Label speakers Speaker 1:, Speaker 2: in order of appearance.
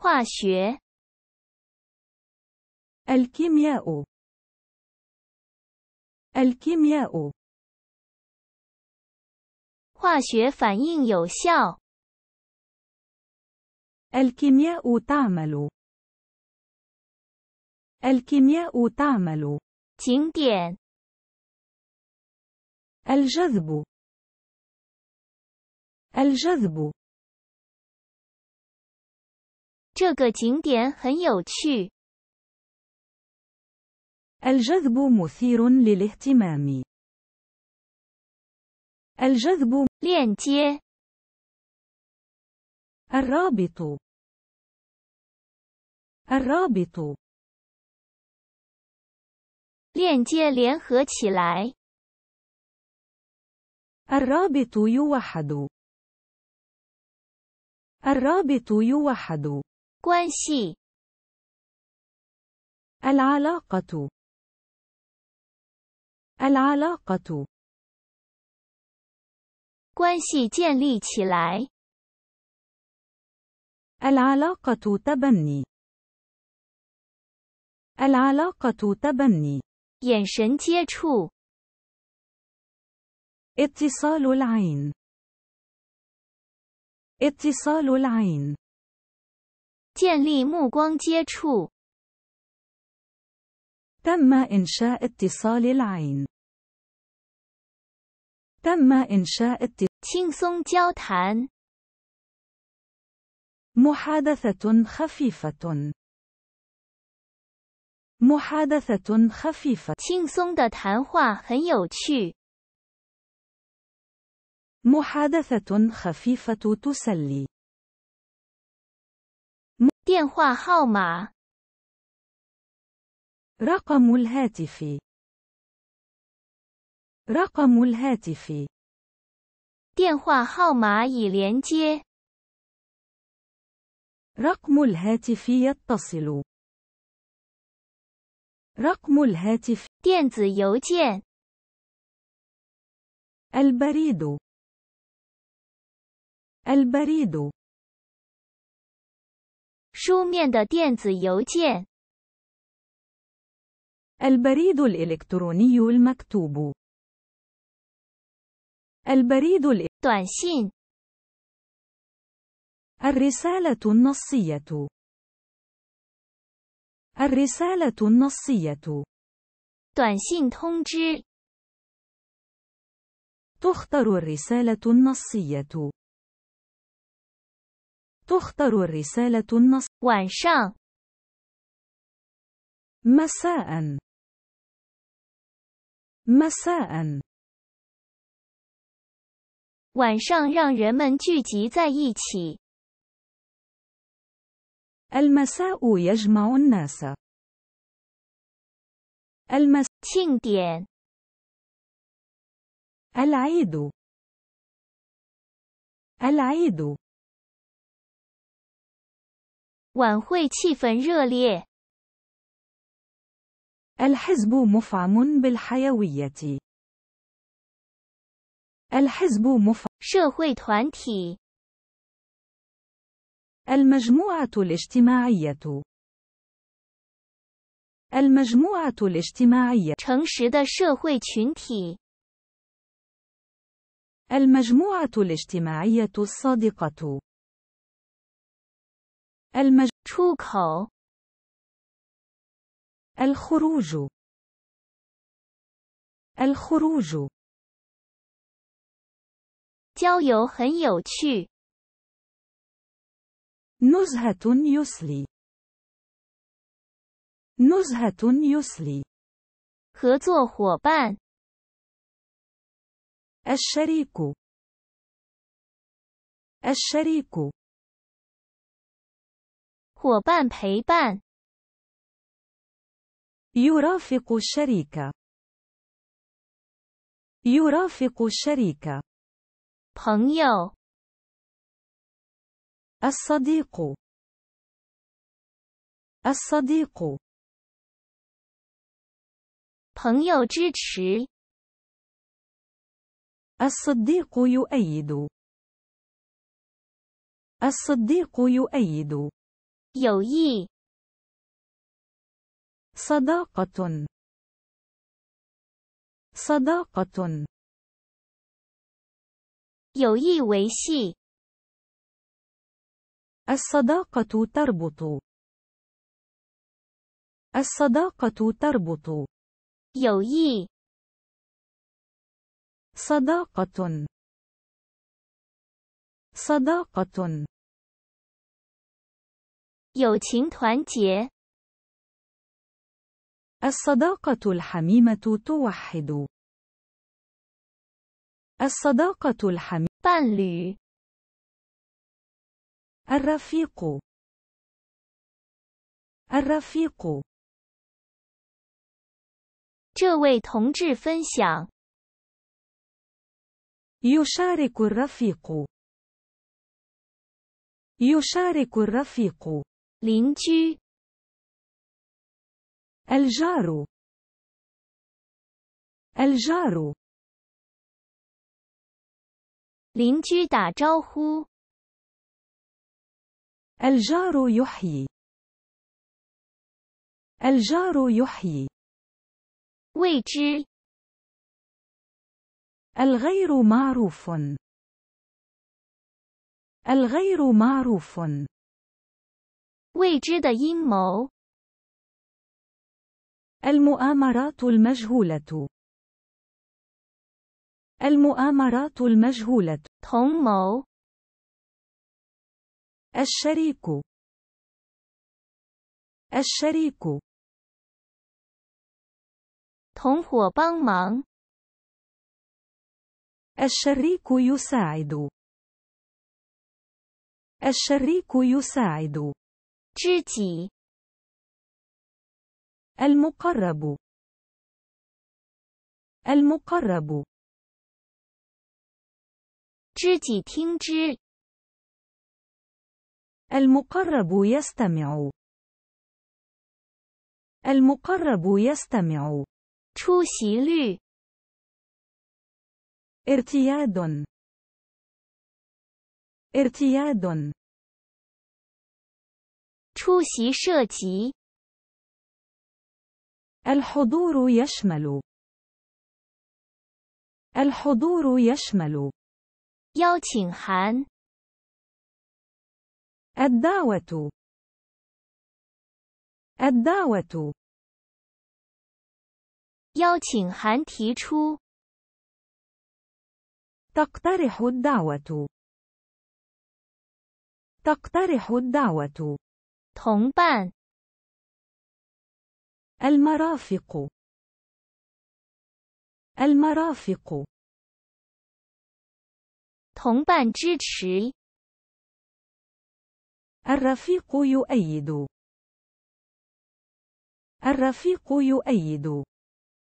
Speaker 1: 化学 الكيمياء الكيمياء 化学反应有效 الكيمياء تعمل الكيمياء تعمل 景点 الجذب الجذب 这个景点很有趣。الجذب مثير للاهتمام. الجذب 链接 الرابط الرابط الرابط يوحد الرابط يوحد 关系 العلاقة العلاقة 关系建立起来 العلاقة تبني العلاقة تبني 眼神接触 اتصال العين اتصال العين 建立目光接触。تم إنشاء اتصال العين. تم إنشاء اتصال محادثة خفيفة. محادثة خفيفة. محادثة خفيفة تسلي. 电话号码。رقم رقم الهاتف رقم الهاتف 电话号码已连接 الهاتف يتصل رقم الهاتف 电子邮件 البريد 书面的电子邮件。البريد الإلكتروني المكتوب. البريد ال... 短信。الرسالة الرسالة النصية. الرسالة النصية. 短信通知 الرسالة النصية. تختر الرسالة النص وانشان. مساء مساء المساء يجمع الناس. المس 庆典 العيد العيد 晚会气氛热烈。الحزب مفعم بالحيوية. الحزب مفعم. 社会团体. المجموعة الاجتماعية. المجموعة الاجتماعية. 诚实的社会群体. المجموعة الاجتماعية الصادقة. المجهوك الخروج الخروج 郊游很有趣 نزهة يسلي نزهة يسلي 合作伙伴 الشريك الشريك 伙伴陪伴。يرافق الشريك. يرافق الشريك. 朋友。الصديق. الصديق. 朋友支持。الصديق يؤيد. الصديق يؤيد. 友谊 صداقة صداقة 友谊维系 الصداقة تربط الصداقة تربط 友谊 صداقة صداقة 友情团结。الصداقة الحميمة توحد. الصداقة الحميمة 伴侣 الرفيق الرفيق 这位同志分享 يشارك الرفيق يشارك الرفيق 邻居 الجار الجار 邻居打招呼 الجار يحيي الجار يحيي 未知 الغير معروف الغير معروف 未知的阴谋 المؤامرات المجهولة المؤامرات المجهولة 同谋 الشريك الشريك 同伙帮忙 الشريك يساعد الشريك يساعد 知己 المقرب المقرب 知己听之 المقرب يستمع المقرب يستمع 出席率 ارتياد ارتياد الحضور يشمل الحضور يشمل 邀请函 الدعوة الدعوة تقترح الدعوة تقترح الدعوة 同伴。المرافق المرافق 同伴支持。الرفيق يؤيد الرفيق يؤيد